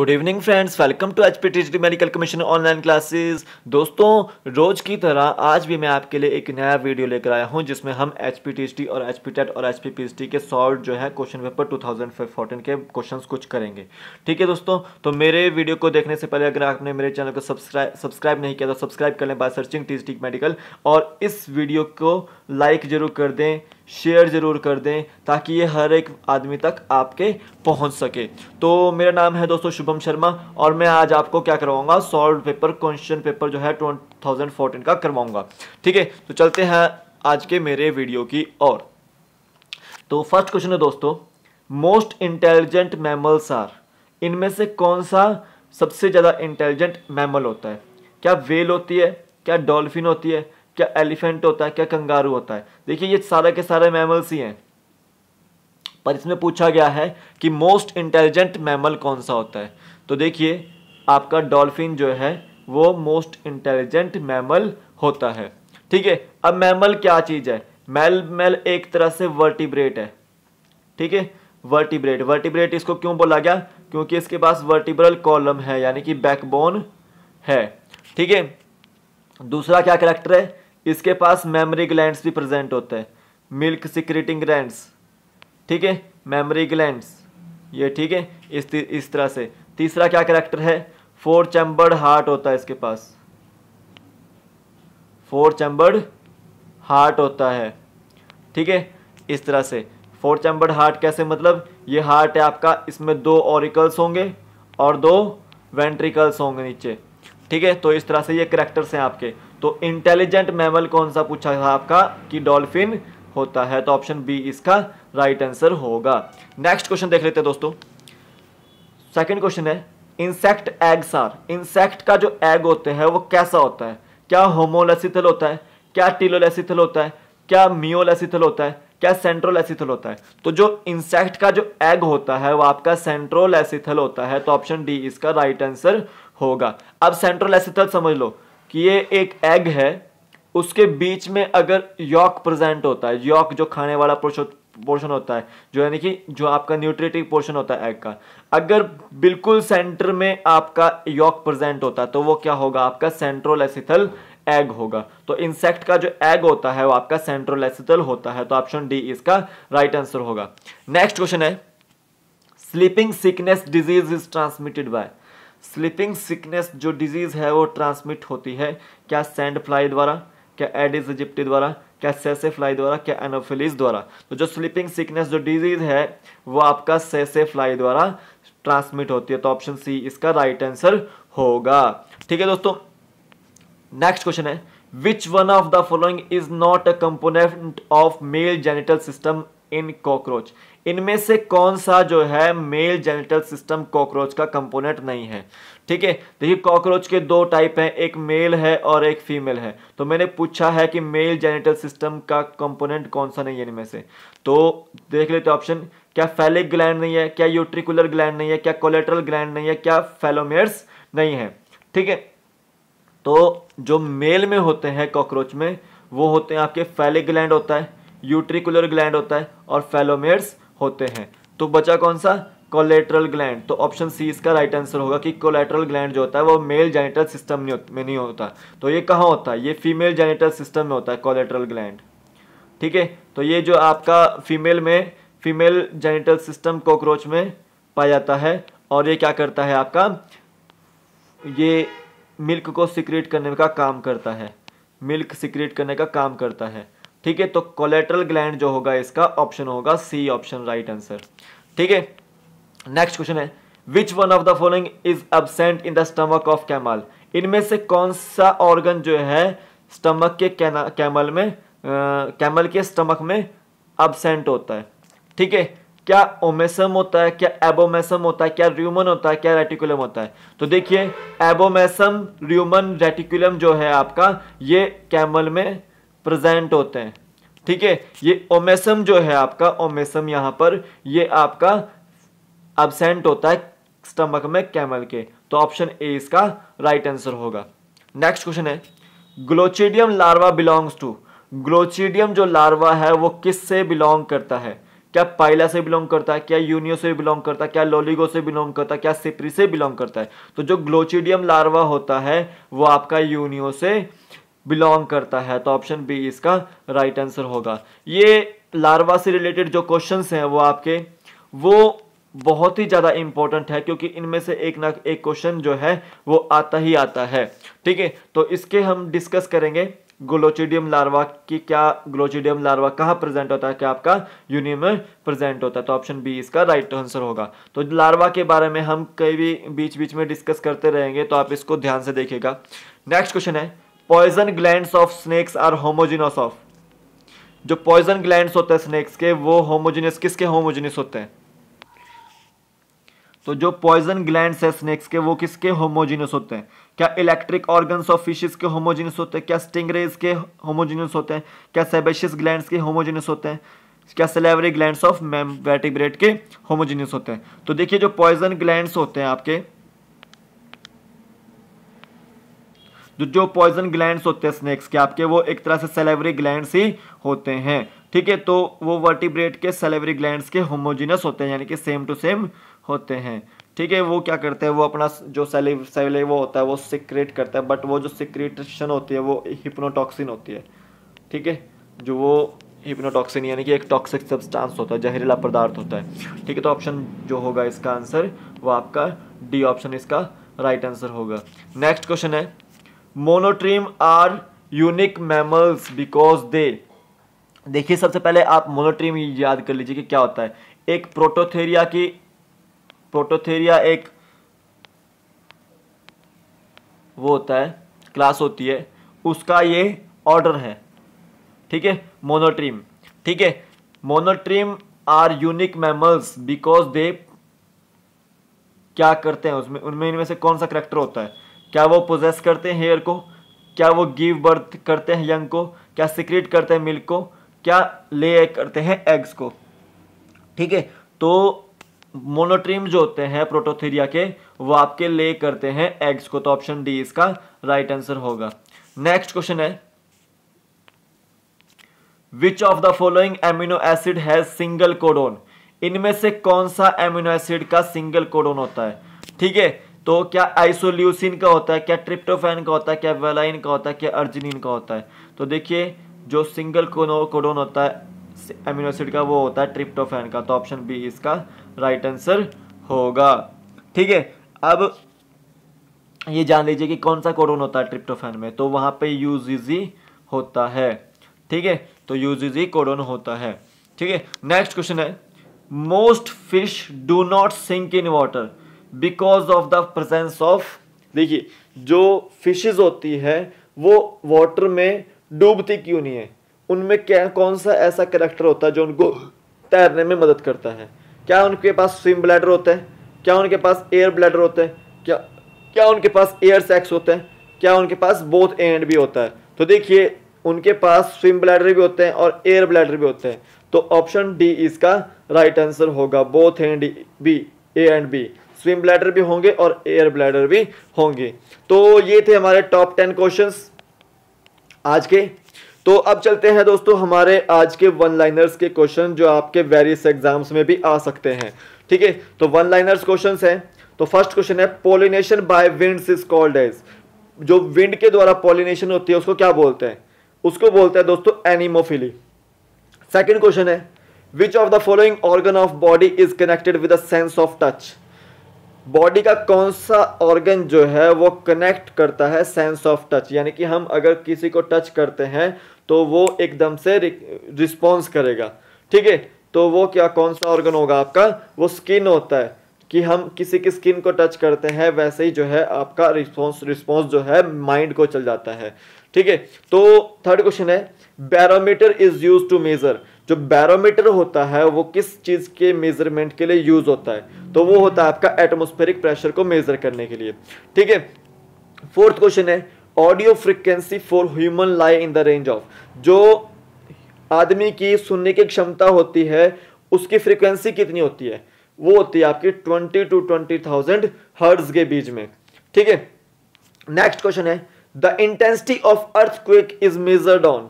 good evening friends welcome to H P T medical commission online classes दोस्तों रोज़ की तरह आज भी मैं आपके लिए एक नया वीडियो लेकर आया हूं जिसमें हम एच पी टी और एच पी टेट और H P P S T के सॉल्व जो है question paper two thousand fourteen के क्वेश्चन कुछ करेंगे ठीक है दोस्तों तो मेरे वीडियो को देखने से पहले अगर आपने मेरे चैनल को सब्सक्राइब सब्सक्राइब नहीं किया तो सब्सक्राइब कर लें बाय सर्चिंग टी मेडिकल और इस वीडियो को लाइक ज़रूर कर दें शेयर ज़रूर कर दें ताकि ये हर एक आदमी तक आपके पहुंच सके तो मेरा नाम है दोस्तों शुभम शर्मा और मैं आज आपको क्या करवाऊंगा सॉल्व पेपर क्वेश्चन पेपर जो है थाउजेंड का करवाऊंगा ठीक है तो चलते हैं आज के मेरे वीडियो की और तो फर्स्ट क्वेश्चन है दोस्तों मोस्ट इंटेलिजेंट मैमल्स आर इनमें से कौन सा सबसे ज़्यादा इंटेलिजेंट मैमल होता है क्या वेल होती है क्या डॉल्फिन होती है क्या एलिफेंट होता है क्या कंगारू होता है देखिए ये सारा के सारे मैमल्स ही हैं पर इसमें पूछा गया है कि मोस्ट इंटेलिजेंट मैमल कौन सा होता है तो देखिए आपका डॉल्फिन जो है वो मोस्ट इंटेलिजेंट मैमल होता है ठीक है अब मैमल क्या चीज़ है मैल मैल एक तरह से वर्टिब्रेट है ठीक है वर्टिब्रेट वर्टिब्रेट इसको क्यों बोला गया क्योंकि इसके पास वर्टिब्रल कॉलम है यानी कि बैकबोन है ठीक है दूसरा क्या करेक्टर है इसके पास मेमोरी ग्लैंड्स भी प्रेजेंट होते हैं मिल्क सिक्रेटिंग ग्लैंड्स ठीक है मेमोरी ग्लैंड्स ये ठीक है इस इस तरह से तीसरा क्या करेक्टर है फोर चैम्बर्ड हार्ट होता है इसके पास फोर चैम्बर्ड हार्ट होता है ठीक है इस तरह से फोर चैम्बर्ड हार्ट कैसे मतलब ये हार्ट है आपका इसमें दो ऑरिकल्स होंगे और दो वेंट्रिकल्स होंगे नीचे ठीक है तो इस तरह से ये करेक्टर्स हैं आपके तो इंटेलिजेंट मैमल कौन सा पूछा था आपका कि डॉल्फिन होता है तो ऑप्शन बी इसका राइट आंसर होगा नेक्स्ट क्वेश्चन देख लेते हैं दोस्तों सेकंड क्वेश्चन है इंसेक्ट एग्स आर इंसेक्ट का जो एग होते हैं वो कैसा होता है क्या होमोलेसिथल होता है क्या टीलोलेसिथल होता है क्या मियोलेसिथल होता है क्या सेंट्रोलेसिथल होता है तो जो इंसेक्ट का जो एग होता है वो आपका सेंट्रोलेसिथल होता है तो ऑप्शन डी इसका राइट आंसर होगा अब सेंट्रल एसिथल समझ लो कि ये एक एग है उसके बीच में अगर यॉक प्रेजेंट होता है यॉक जो खाने वाला पोर्शन होता है जो यानी कि जो आपका न्यूट्रेटिव पोर्शन होता है एग का अगर बिल्कुल सेंटर में आपका यॉक प्रेजेंट होता है तो वो क्या होगा आपका एसिथल एग होगा तो इंसेक्ट का जो एग होता है वो आपका एसिथल होता है तो ऑप्शन डी इसका राइट आंसर होगा नेक्स्ट क्वेश्चन है sleeping sickness disease is transmitted by sleeping sickness जो डिजीज़ है वो ट्रांसमिट होती है क्या सैंड फ्लाई द्वारा क्या एडिस इजिप्टी द्वारा क्या सेसे फ्लाई द्वारा क्या एनोफिलीज द्वारा तो जो स्लीपिंग सिकनेस जो डिजीज़ है वो आपका सेसे फ्लाई द्वारा ट्रांसमिट होती है तो ऑप्शन सी इसका राइट आंसर होगा ठीक है दोस्तों नेक्स्ट क्वेश्चन है which one of the following is not a component of male genital system in cockroach इनमें से कौन सा जो है मेल जेनिटल सिस्टम कॉकरोच का कंपोनेंट नहीं है ठीक है देखिए कॉकरोच के दो टाइप हैं एक मेल है और एक फीमेल है तो मैंने पूछा है कि मेल जेनिटल सिस्टम का कंपोनेंट कौन सा नहीं है इनमें से तो देख लेते ऑप्शन क्या फैलिक ग्लैंड नहीं है क्या यूट्रिकुलर ग्लैंड नहीं है क्या कोलेट्रल ग्लैंड नहीं है क्या फेलोमेयर्स नहीं है ठीक है तो जो मेल में होते हैं कॉकरोच में वो होते हैं आपके फैलिक ग्लैंड होता है यूट्रिकुलर ग्लैंड होता है और फेलोमेयर्स होते हैं तो बचा कौन सा कोलेट्रल ग्लैंड तो ऑप्शन सी इसका राइट आंसर होगा कि कोलेट्रल ग्लैंड जो होता है वो मेल जेनेटल सिस्टम में नहीं होता तो ये कहाँ होता है ये फीमेल जेनेटल सिस्टम में होता है कोलेट्रल ग्लैंड ठीक है तो ये जो आपका फीमेल में फीमेल जेनेटल सिस्टम कॉकरोच में पाया जाता है और ये क्या करता है आपका ये मिल्क को सिक्रेट करने का काम करता है मिल्क सिक्रेट करने का काम करता है ठीक है तो कोलेट्रल ग्लैंड जो होगा इसका ऑप्शन होगा सी ऑप्शन राइट आंसर ठीक है नेक्स्ट क्वेश्चन है which one of the following is absent in the stomach of camel इनमें से कौन सा ऑर्गन जो है स्टमक के कैमल में कैमल के स्टमक में एबसेंट होता है ठीक है क्या ओमेसम होता है क्या एबोमेसम होता है क्या र्यूमन होता है क्या रेटिकुलम होता है तो देखिए एबोमेसम र्यूमन रेटिकुलम जो है आपका ये कैमल में प्रेजेंट होते हैं ठीक है ये ओमेसम जो है आपका ओमेसम यहाँ पर ये आपका एबसेंट होता है स्टमक में कैमल के तो ऑप्शन ए इसका राइट आंसर होगा नेक्स्ट क्वेश्चन है glochidium larva belongs to glochidium जो लार्वा है वो किस से बिलोंग करता है क्या पाइला से बिलोंग करता है क्या यूनियो से बिलोंग करता है क्या लोलिगो से बिलोंग करता है क्या सिपरी से बिलोंग करता है तो जो ग्लोचिडियम लार्वा होता है वो आपका यूनियो से बिलोंग करता है तो ऑप्शन बी इसका राइट आंसर होगा ये लार्वा से रिलेटेड जो क्वेश्चन हैं वो आपके वो बहुत ही ज़्यादा इंपॉर्टेंट है क्योंकि इनमें से एक ना एक क्वेश्चन जो है वो आता ही आता है ठीक है तो इसके हम डिस्कस करेंगे ग्लोचिडियम लार्वा की क्या ग्लोचिडियम लार्वा कहाँ प्रेजेंट होता है क्या आपका यूनि में प्रेजेंट होता है तो ऑप्शन बी इसका राइट आंसर होगा तो लार्वा के बारे में हम कई भी बीच बीच में डिस्कस करते रहेंगे तो आप इसको ध्यान से देखिएगा नेक्स्ट क्वेश्चन है poison gland of snakes are homogenous of जो पॉइजन ग्लैंड होते हैं स्नेक्स के वो होमोजिनस किसके होमोजिनस होते हैं तो जो पॉइजन ग्लैंड है स्नेक्स के वो किसके होमोजिनस होते हैं क्या इलेक्ट्रिक ऑर्गन्स ऑफ फिशेस के होमोजिनस होते हैं क्या स्टिंगरेज के होमोजिनस होते हैं क्या सेबेशियस ग्लैंड के होमोजिनस होते हैं क्या सिलेवरी ग्लैंड ऑफ मैम के होमोजिनस होते हैं तो देखिए जो पॉइजन ग्लैंड होते हैं आपके जो जो पॉइजन ग्लैंड होते हैं स्नेक्स के आपके वो एक तरह से सेलेवरी ग्लैंड ही होते हैं ठीक है तो वो वर्टिब्रेट के सेलेवरी ग्लैंड के होमोजिनस होते हैं यानी कि सेम टू सेम होते हैं ठीक है वो क्या करते हैं वो अपना जो सेलेव वो होता है वो सिक्रेट करता है बट वो जो सिक्रेटेशन होती है वो हिप्नोटॉक्सिन होती है ठीक है जो वो हिप्नोटॉक्सिन यानी कि एक टॉक्सिक सब्सटेंस होता है जहरीला पदार्थ होता है ठीक है तो ऑप्शन जो होगा इसका आंसर वो आपका डी ऑप्शन इसका राइट आंसर होगा नेक्स्ट क्वेश्चन है monotreme are unique mammals because they देखिए सबसे पहले आप मोनोट्रीम याद कर लीजिए कि क्या होता है एक प्रोटोथेरिया की प्रोटोथेरिया एक वो होता है क्लास होती है उसका ये ऑर्डर है ठीक है मोनोट्रीम ठीक है monotreme are unique mammals because they क्या करते हैं उसमें उनमें इनमें से कौन सा करेक्टर होता है क्या वो पोजेस करते हैं हेयर को क्या वो गिव बर्थ करते हैं यंग को क्या सिक्रेट करते हैं मिल्क को क्या ले करते हैं एग्स को ठीक है तो मोनोट्रीम जो होते हैं प्रोटोथेरिया के वो आपके ले करते हैं एग्स को तो ऑप्शन डी इसका राइट आंसर होगा नेक्स्ट क्वेश्चन है which of the following amino acid has single codon इनमें से कौन सा एमिनो एसिड का सिंगल कोडोन होता है ठीक है तो क्या आइसोल्यूसिन का होता है क्या ट्रिप्टोफैन का होता है क्या वेलाइन का होता है क्या अर्जिनिन का होता है तो देखिए जो सिंगल कोडोन होता है अमीनो एसिड का वो होता है ट्रिप्टोफैन का तो ऑप्शन बी इसका राइट आंसर होगा ठीक है अब ये जान लीजिए कि कौन सा कोडोन होता है ट्रिप्टोफैन में तो वहाँ पर यूजीजी होता है ठीक है तो यूजीजी कोडोन होता है ठीक है नेक्स्ट क्वेश्चन है most fish do not sink in water because of the presence of देखिए जो फिशेज होती है वो वाटर में डूबती क्यों नहीं है उनमें क्या कौन सा ऐसा करेक्टर होता है जो उनको तैरने में मदद करता है क्या उनके पास स्विम ब्लैडर होता है क्या उनके पास एयर ब्लैडर होता है क्या क्या उनके पास एयर सेक्स होता है क्या उनके पास बोथ एंड भी होता है तो देखिए उनके पास स्विम ब्लैडर भी होते हैं और एयर ब्लैडर भी होते हैं तो ऑप्शन डी इसका राइट आंसर होगा both and B A and B swim bladder भी होंगे और एयर ब्लैडर भी होंगे तो ये थे हमारे टॉप टेन क्वेश्चन आज के तो अब चलते हैं दोस्तों हमारे आज के वन लाइनर्स के क्वेश्चन जो आपके वेरियस एग्जाम्स में भी आ सकते हैं ठीक है तो वन लाइनर्स क्वेश्चन है तो फर्स्ट क्वेश्चन है pollination by wind is called as जो विंड के द्वारा पोलिनेशन होती है उसको क्या बोलते हैं उसको बोलते हैं दोस्तों एनिमोफिली सेकेंड क्वेश्चन है which of the following organ of body is connected with the sense of touch body का कौन सा ऑर्गन जो है वो कनेक्ट करता है सेंस ऑफ टच यानी कि हम अगर किसी को टच करते हैं तो वो एकदम से रिस्पॉन्स करेगा ठीक है तो वो क्या कौन सा ऑर्गन होगा आपका वो स्किन होता है कि हम किसी की स्किन को टच करते हैं वैसे ही जो है आपका रिस्पॉन्स रिस्पॉन्स जो है माइंड को चल जाता है ठीक है तो थर्ड क्वेश्चन है barometer is use to measure जो बैरोमीटर होता है वो किस चीज़ के मेजरमेंट के लिए यूज़ होता है तो वो होता है आपका एटमोस्फेरिक प्रेशर को मेज़र करने के लिए ठीक है फोर्थ क्वेश्चन है audio frequency for human lie in the range of जो आदमी की सुनने की क्षमता होती है उसकी फ्रिक्वेंसी कितनी होती है वो होती है आपकी twenty to twenty thousand hertz के बीच में ठीक है नेक्स्ट क्वेश्चन है the intensity of earthquake is measured on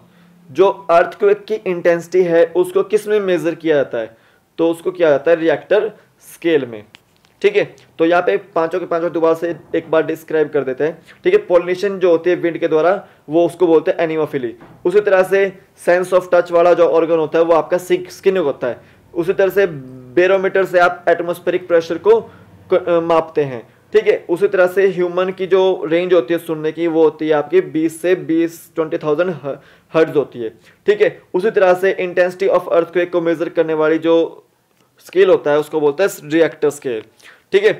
जो अर्थ की इंटेंसिटी है उसको किस में मेज़र किया जाता है तो उसको किया जाता है रिएक्टर स्केल में ठीक है तो यहाँ पे पांचों के पांचों दोबारा से एक बार डिस्क्राइब कर देते हैं ठीक है पोलिनेशन जो होती है विंड के द्वारा वो उसको बोलते हैं एनिमोफिली उसी तरह से सेंस ऑफ टच वाला जो ऑर्गन होता है वो आपका स्किन होता है उसी तरह से बेरोमीटर से आप एटमोस्फेरिक प्रेशर को मापते हैं ठीक है उसी तरह से ह्यूमन की जो रेंज होती है सुनने की वो होती है आपकी 20 से 20 ट्वेंटी थाउजेंड हर्ट्ज होती है ठीक है उसी तरह से इंटेंसिटी ऑफ अर्थ को मेज़र करने वाली जो स्केल होता है उसको बोलते हैं रिएक्टर स्केल ठीक है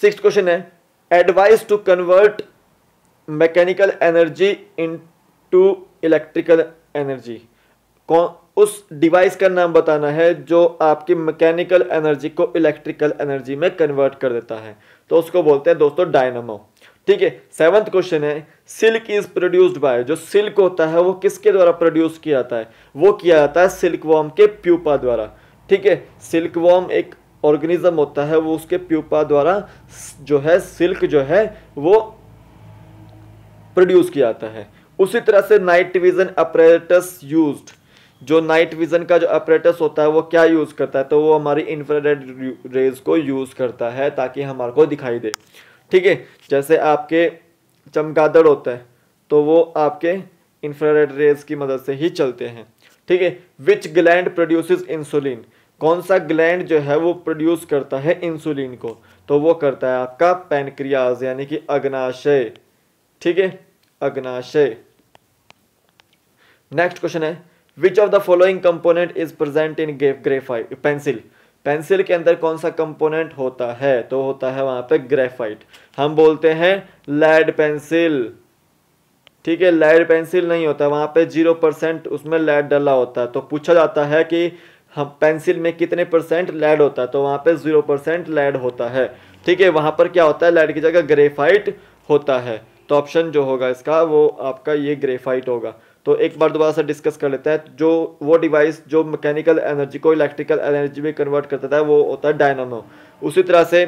सिक्स क्वेश्चन है a device to convert mechanical energy into electrical energy कौन उस डिवाइस का नाम बताना है जो आपकी मैकेनिकल एनर्जी को इलेक्ट्रिकल एनर्जी में कन्वर्ट कर देता है तो उसको बोलते हैं दोस्तों डायनामो ठीक है सेवंथ क्वेश्चन है सिल्क इज प्रोड्यूस्ड बाय जो सिल्क होता है वो किसके द्वारा प्रोड्यूस किया जाता है वो किया जाता है सिल्क वॉर्म के प्यूपा द्वारा ठीक है सिल्क वॉर्म एक ऑर्गेनिज्म होता है वो उसके प्यूपा द्वारा जो है सिल्क जो है वो प्रोड्यूस किया जाता है उसी तरह से नाइट विजन अप्रेटस यूज्ड जो नाइट विज़न का जो अपरेटस होता है वो क्या यूज़ करता है तो वो हमारी इंफ्रारेड रेज को यूज़ करता है ताकि हमारे को दिखाई दे ठीक है जैसे आपके चमगादड़ होता है तो वो आपके इंफ्रारेड रेज की मदद से ही चलते हैं ठीक है विच ग्लैंड प्रोड्यूसेस इंसुलिन कौन सा ग्लैंड जो है वो प्रोड्यूस करता है इंसुलिन को तो वो करता है आपका पेनक्रियाज यानी कि अग्नाशय ठीक है अग्नाशय नेक्स्ट क्वेश्चन है which of the following component is present in graphite pencil pencil के अंदर कौन सा कंपोनेंट होता है तो होता है वहां पे ग्रेफाइट हम बोलते हैं लेड पेंसिल ठीक है लेड पेंसिल नहीं होता वहां पे जीरो परसेंट उसमें लेड डला होता है तो पूछा जाता है कि हम पेंसिल में कितने परसेंट लेड होता है तो वहां पे जीरो परसेंट लेड होता है ठीक है वहां पर क्या होता है लेड की जगह ग्रेफाइट होता है तो ऑप्शन जो होगा इसका वो आपका ये ग्रेफाइट होगा तो एक बार दोबारा से डिस्कस कर लेते हैं जो वो डिवाइस जो मैकेनिकल एनर्जी को इलेक्ट्रिकल एनर्जी में कन्वर्ट करता है वो होता है डायनामो उसी तरह से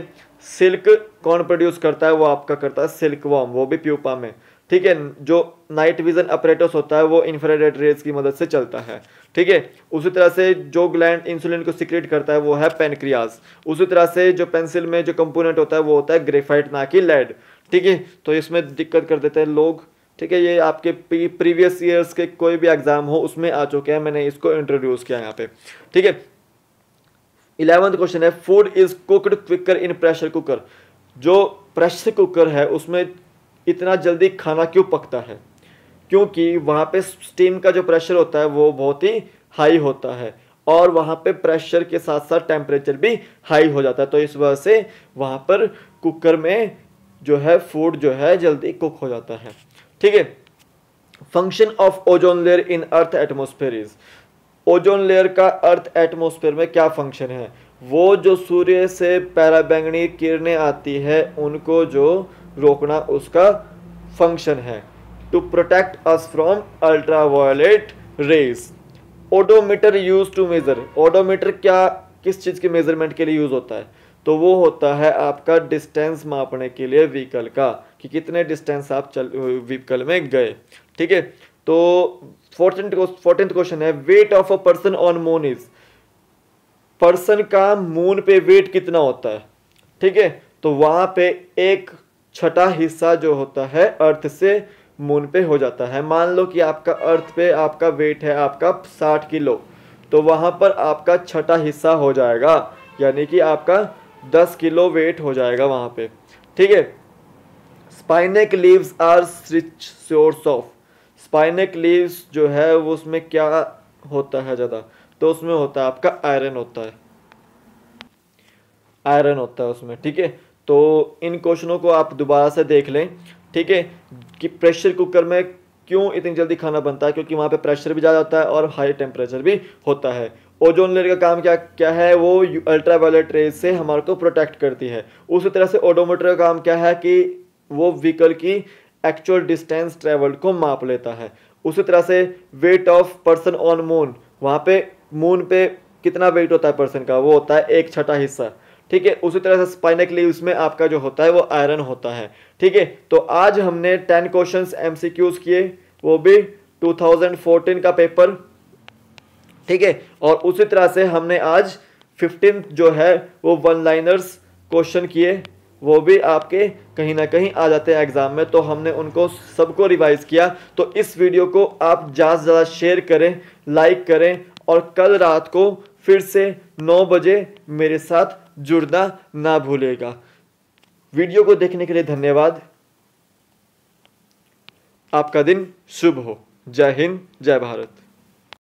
सिल्क कौन प्रोड्यूस करता है वो आपका करता है सिल्क वॉम वो भी प्यूपा में ठीक है जो नाइट विजन ऑपरेटर्स होता है वो इंफ्रारेड रेज की मदद से चलता है ठीक है उसी तरह से जो ग्लैंड इंसुलिन को सिक्रेट करता है वो है पेनक्रियाज उसी तरह से जो पेंसिल में जो कंपोनेंट होता है वो होता है ग्रेफाइट ना कि लेड ठीक है तो इसमें दिक्कत कर देते हैं लोग ठीक है ये आपके प्रीवियस ईयर्स के कोई भी एग्ज़ाम हो उसमें आ चुके हैं मैंने इसको इंट्रोड्यूस किया यहाँ पे ठीक है इलेवंथ क्वेश्चन है food is cooked quicker in pressure cooker जो प्रेशर कुकर है उसमें इतना जल्दी खाना क्यों पकता है क्योंकि वहाँ पे स्टीम का जो प्रेशर होता है वो बहुत ही हाई होता है और वहाँ पे प्रेशर के साथ साथ टेम्परेचर भी हाई हो जाता है तो इस वजह से वहाँ पर कुकर में जो है फूड जो है जल्दी कुक हो जाता है ठीक है function of ozone layer in earth atmosphere is ozone layer का अर्थ एटमोस्फेयर में क्या फंक्शन है वो जो सूर्य से पैराबैंगनी किरणें आती है उनको जो रोकना उसका फंक्शन है to protect us from ultraviolet rays odometer use to measure odometer क्या किस चीज़ के मेज़रमेंट के लिए यूज़ होता है तो वो होता है आपका डिस्टेंस मापने के लिए व्हीकल का कि कितने डिस्टेंस आप चल व्हीकल में गए ठीक है तो फोर्टीन फोर्टीन क्वेश्चन है weight of a person on moon is person का मून पे वेट कितना होता है ठीक है तो वहां पे एक छठा हिस्सा जो होता है अर्थ से मून पे हो जाता है मान लो कि आपका अर्थ पे आपका वेट है आपका साठ किलो तो वहाँ पर आपका छठा हिस्सा हो जाएगा यानी कि आपका 10 किलो वेट हो जाएगा वहाँ पे ठीक है spinach leaves are rich source of spinach leaves जो है वो उसमें क्या होता है ज़्यादा तो उसमें होता है आपका आयरन होता है आयरन होता है उसमें ठीक है तो इन क्वेश्चनों को आप दोबारा से देख लें ठीक है कि प्रेशर कुकर में क्यों इतनी जल्दी खाना बनता है क्योंकि वहाँ पे प्रेशर भी ज़्यादा होता है और हाई टेम्परेचर भी होता है ओजोन लेयर का काम क्या क्या है वो अल्ट्रावायलेट रेज से हमारे को प्रोटेक्ट करती है उसी तरह से ओडोमीटर का काम क्या है कि वो व्हीकल की एक्चुअल डिस्टेंस ट्रेवल्ड को माप लेता है उसी तरह से weight of person on moon वहाँ पे मून पे कितना वेट होता है पर्सन का वो होता है एक छठा हिस्सा ठीक है उसी तरह से लिए उसमें आपका जो होता है वो आयरन होता है ठीक है तो आज हमने टेन क्वेश्चन एम किए वो भी 2014 का पेपर ठीक है और उसी तरह से हमने आज फिफ्टीन जो है वो वन लाइनर्स क्वेश्चन किए वो भी आपके कहीं ना कहीं आ जाते हैं एग्ज़ाम में तो हमने उनको सबको रिवाइज़ किया तो इस वीडियो को आप ज़्यादा से ज़्यादा शेयर करें लाइक करें और कल रात को फिर से 9 बजे मेरे साथ जुड़ना ना भूलेगा वीडियो को देखने के लिए धन्यवाद आपका दिन शुभ हो जय हिंद जय भारत